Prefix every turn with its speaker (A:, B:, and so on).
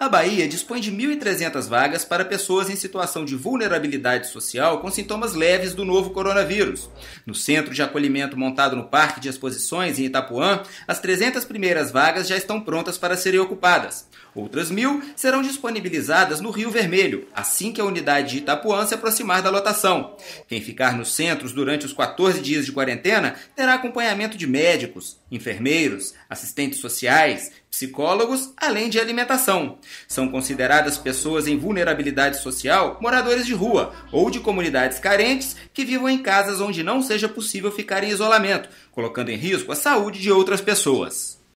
A: A Bahia dispõe de 1.300 vagas para pessoas em situação de vulnerabilidade social com sintomas leves do novo coronavírus. No centro de acolhimento montado no Parque de Exposições, em Itapuã, as 300 primeiras vagas já estão prontas para serem ocupadas. Outras mil serão disponibilizadas no Rio Vermelho, assim que a unidade de Itapuã se aproximar da lotação. Quem ficar nos centros durante os 14 dias de quarentena terá acompanhamento de médicos, enfermeiros, assistentes sociais, psicólogos, além de alimentação. São consideradas pessoas em vulnerabilidade social, moradores de rua ou de comunidades carentes que vivam em casas onde não seja possível ficar em isolamento, colocando em risco a saúde de outras pessoas.